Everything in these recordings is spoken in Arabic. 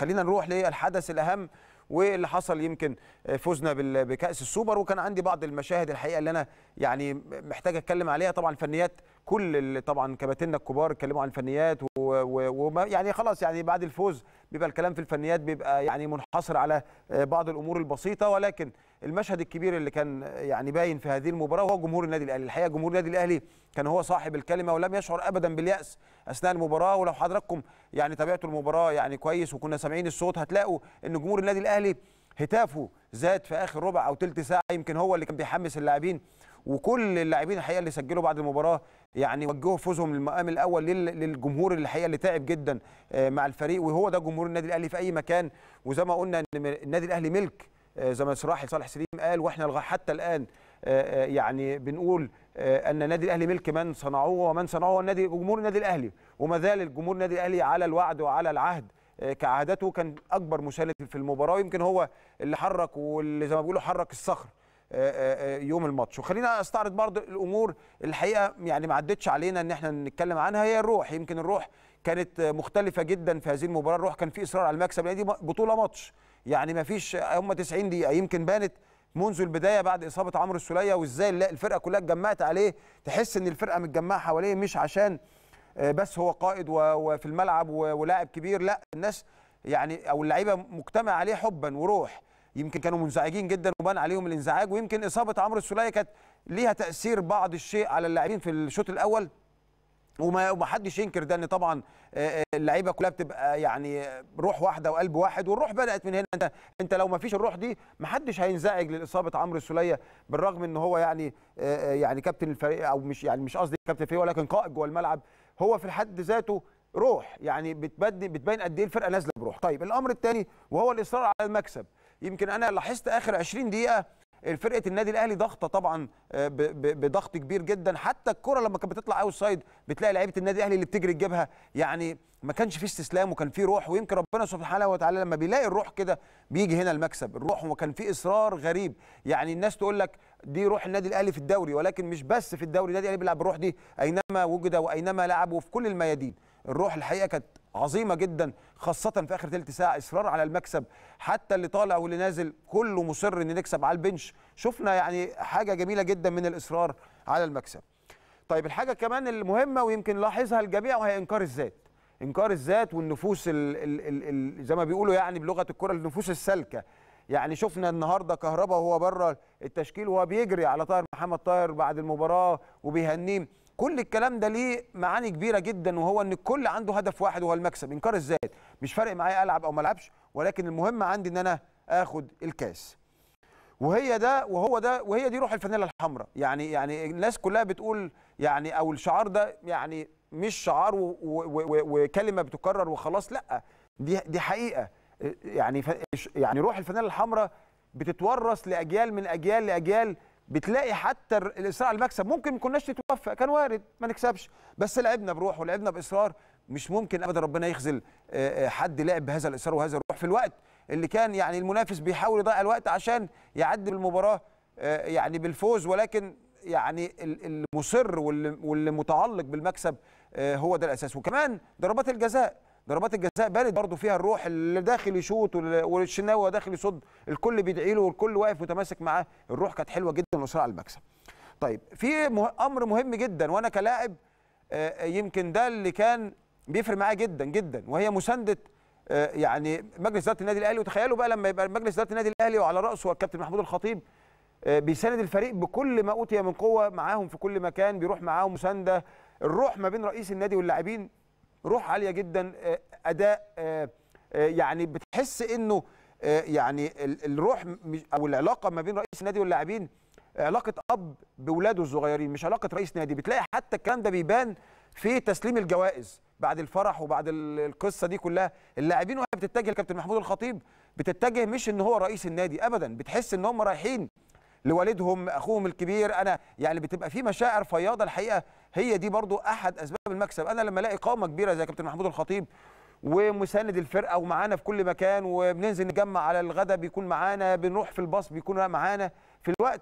خلينا نروح للحدث الاهم واللي حصل يمكن فوزنا بكاس السوبر وكان عندي بعض المشاهد الحقيقه اللي انا يعني محتاج اتكلم عليها طبعا الفنيات كل اللي طبعا كباتنا الكبار اتكلموا عن الفنيات وما يعني خلاص يعني بعد الفوز بيبقى الكلام في الفنيات بيبقى يعني منحصر على آه، بعض الامور البسيطه ولكن المشهد الكبير اللي كان آه، يعني باين في هذه المباراه هو جمهور النادي الاهلي الحقيقه جمهور النادي الاهلي كان هو صاحب الكلمه ولم يشعر ابدا بالياس اثناء المباراه ولو حضراتكم يعني تابعتوا المباراه يعني كويس وكنا سامعين الصوت هتلاقوا ان جمهور النادي الاهلي هتافه زاد في اخر ربع او ثلث ساعه يمكن هو اللي كان بيحمس اللاعبين وكل اللاعبين الحقيقه اللي سجلوا بعد المباراه يعني وجهوا فوزهم للمقام الاول للجمهور اللي الحقيقه اللي تعب جدا آه، مع الفريق وهو ده جمهور النادي الاهلي في اي مكان وزي ما قلنا ان النادي الاهلي ملك آه، زي ما سراحي صالح سليم قال واحنا حتى الان آه، يعني بنقول ان النادي الاهلي ملك من صنعوه ومن صنعوه النادي جمهور النادي الاهلي وما زال جمهور النادي الاهلي على الوعد وعلى العهد كعادته كان اكبر مساند في المباراه ويمكن هو اللي حرك واللي زي ما بيقولوا حرك الصخر آه، آه، آه، يوم الماتش وخلينا استعرض برضه الامور الحقيقه يعني ما عدتش علينا ان احنا نتكلم عنها هي الروح يمكن الروح كانت مختلفه جدا في هذه المباراه الروح كان في اصرار على المكسب لان دي بطوله ماتش يعني ما فيش هم 90 دقيقه يمكن بانت منذ البدايه بعد اصابه عمرو السوليه وازاي الفرقه كلها اتجمعت عليه تحس ان الفرقه متجمعه حواليه مش عشان بس هو قائد وفي الملعب ولاعب كبير لا الناس يعني او اللعيبه مجتمع عليه حبا وروح يمكن كانوا منزعجين جدا وبان عليهم الانزعاج ويمكن اصابه عمرو السوليه كانت ليها تاثير بعض الشيء على اللاعبين في الشوط الاول وما حدش ينكر ده ان طبعا آه، آه، اللعيبه كلها بتبقى يعني روح واحده وقلب واحد والروح بدات من هنا انت انت لو ما فيش الروح دي ما حدش هينزعج لاصابه عمرو السوليه بالرغم ان هو يعني آه، يعني كابتن الفريق او مش يعني مش قصدي كابتن الفريق ولكن قائد جوه الملعب هو في الحد ذاته روح يعني بتبدي بتبين قد ايه الفرقه نازله بروح طيب الامر الثاني وهو الاصرار على المكسب يمكن انا لاحظت اخر 20 دقيقه فرقه النادي الاهلي ضغطه طبعا آه، بضغط كبير جدا حتى الكره لما كانت بتطلع اوت سايد بتلاقي لعيبه النادي الاهلي اللي بتجري تجيبها يعني ما كانش في استسلام وكان في روح ويمكن ربنا سبحانه وتعالى لما بيلاقي الروح كده بيجي هنا المكسب الروح وكان في اصرار غريب يعني الناس تقول لك دي روح النادي الاهلي في الدوري ولكن مش بس في الدوري النادي الاهلي بيلعب بالروح دي اينما وجد واينما لعب وفي كل الميادين الروح الحقيقه كانت عظيمه جدا خاصه في اخر ثلث ساعه اصرار على المكسب حتى اللي طالع واللي نازل كله مصر ان نكسب على البنش شفنا يعني حاجه جميله جدا من الاصرار على المكسب طيب الحاجه كمان المهمه ويمكن لاحظها الجميع وهي انكار الذات انكار الذات والنفوس الـ الـ الـ الـ زي ما بيقولوا يعني بلغه الكره النفوس السالكه يعني شفنا النهارده كهربا وهو بره التشكيل وهو بيجري على طاهر محمد طاهر بعد المباراه وبيهنيه كل الكلام ده ليه معاني كبيره جدا وهو ان الكل عنده هدف واحد وهو المكسب انكار الذات مش فارق معايا العب او ما العبش ولكن المهم عندي ان انا اخد الكاس وهي ده وهو ده وهي دي روح الفانيلا الحمراء يعني يعني الناس كلها بتقول يعني او الشعار ده يعني مش شعار وكلمه بتكرر وخلاص لا دي دي حقيقه يعني يعني روح الفانيلا الحمراء بتتورث لاجيال من اجيال لاجيال بتلاقي حتى الاصرار على المكسب ممكن ما كناش نتوفق كان وارد ما نكسبش بس لعبنا بروح ولعبنا باصرار مش ممكن ابدا ربنا يخذل آه، آه، حد لعب بهذا الاصرار وهذا الروح في الوقت اللي كان يعني المنافس بيحاول يضيع الوقت عشان يعدي المباراه آه، يعني بالفوز ولكن يعني المصر واللي متعلق بالمكسب هو ده الاساس وكمان ضربات الجزاء ضربات الجزاء بارد برضه فيها الروح اللي داخل يشوط والشناوي داخل يصد الكل بيدعي له والكل واقف متماسك معاه الروح كانت حلوه جدا والاصرار على المكسب طيب في امر مهم جدا وانا كلاعب آه، آه، يمكن ده اللي كان بيفرق معايا جدا جدا وهي مسانده آه، يعني مجلس اداره النادي الاهلي وتخيلوا بقى لما يبقى مجلس اداره النادي الاهلي وعلى راسه الكابتن محمود الخطيب بيساند الفريق بكل ما اوتي من قوه معاهم في كل مكان بيروح معاهم مسانده الروح ما بين رئيس النادي واللاعبين روح عاليه جدا آه، اداء آه، آه، يعني بتحس انه يعني الروح او العلاقه ما بين رئيس النادي واللاعبين علاقه اب باولاده الصغيرين مش علاقه رئيس نادي بتلاقي حتى الكلام ده بيبان في تسليم الجوائز بعد الفرح وبعد القصه دي كلها اللاعبين وهي بتتجه لكابتن محمود الخطيب بتتجه مش ان هو رئيس النادي ابدا بتحس ان هم رايحين لوالدهم اخوهم الكبير انا يعني بتبقى في مشاعر فياضه الحقيقه هي دي برضو احد اسباب المكسب انا لما الاقي قامه كبيره زي كابتن محمود الخطيب ومساند الفرقه ومعانا في كل مكان وبننزل نجمع على الغداء بيكون معانا بنروح في الباص بيكون معانا في الوقت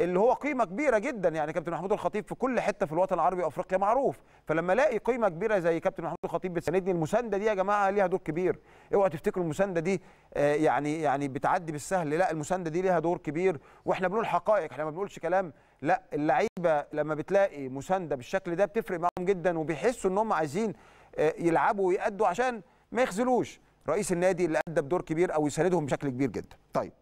اللي هو قيمه كبيره جدا يعني كابتن محمود الخطيب في كل حته في الوطن العربي وافريقيا معروف فلما الاقي قيمه كبيره زي كابتن محمود الخطيب بتساندني المسانده دي يا جماعه ليها دور كبير اوعى تفتكروا المسانده دي آه، يعني يعني بتعدي بالسهل لا المسانده دي ليها دور كبير واحنا بنقول حقائق احنا ما بنقولش كلام لا اللعيبه لما بتلاقي مسانده بالشكل ده بتفرق معاهم جدا وبيحسوا ان هم عايزين آه، يلعبوا ويأدوا عشان ما يخذلوش رئيس النادي اللي ادى بدور كبير او يساندهم بشكل كبير جدا طيب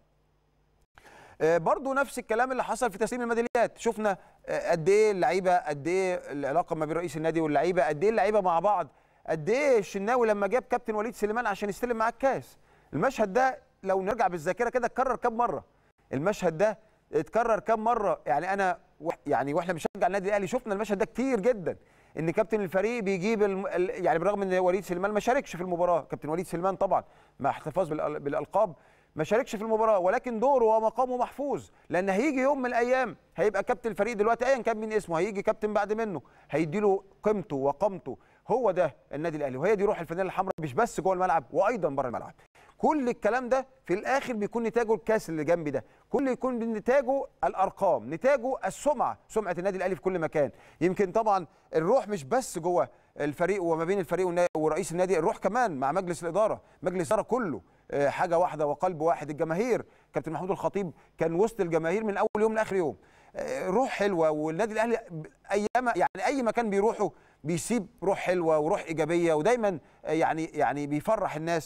آه، برضو نفس الكلام اللي حصل في تسليم الميداليات شفنا آه، قد ايه اللعيبه قد ايه العلاقه ما بين رئيس النادي واللعيبه قد ايه اللعيبه مع بعض قد ايه الشناوي لما جاب كابتن وليد سليمان عشان يستلم معاه الكاس المشهد ده لو نرجع بالذاكره كده اتكرر كام مره المشهد ده اتكرر كام مره يعني انا يعني واحنا بنشجع النادي الاهلي شفنا المشهد ده كتير جدا ان كابتن الفريق بيجيب الم... يعني بالرغم ان وليد سليمان ما شاركش في المباراه كابتن وليد سليمان طبعا مع احتفاظ بالالقاب ما شاركش في المباراه ولكن دوره ومقامه محفوظ لان هيجي يوم من الايام هيبقى كابتن الفريق دلوقتي ايا كان مين اسمه هيجي كابتن بعد منه هيديله قيمته وقامته هو ده النادي الاهلي وهي دي روح الفانيلا الحمراء مش بس جوه الملعب وايضا بره الملعب كل الكلام ده في الاخر بيكون نتاجه الكاس اللي جنبي ده كل يكون نتاجه الارقام نتاجه السمعه سمعه النادي الاهلي في كل مكان يمكن طبعا الروح مش بس جوه الفريق وما بين الفريق ورئيس النادي الروح كمان مع مجلس الاداره مجلس الاداره كله آه، حاجه واحده وقلب واحد الجماهير كابتن محمود الخطيب كان وسط الجماهير من اول يوم لاخر يوم آه، روح حلوه والنادي الاهلي ايام يعني اي مكان بيروحه بيسيب روح حلوه وروح ايجابيه ودايما آه، يعني يعني بيفرح الناس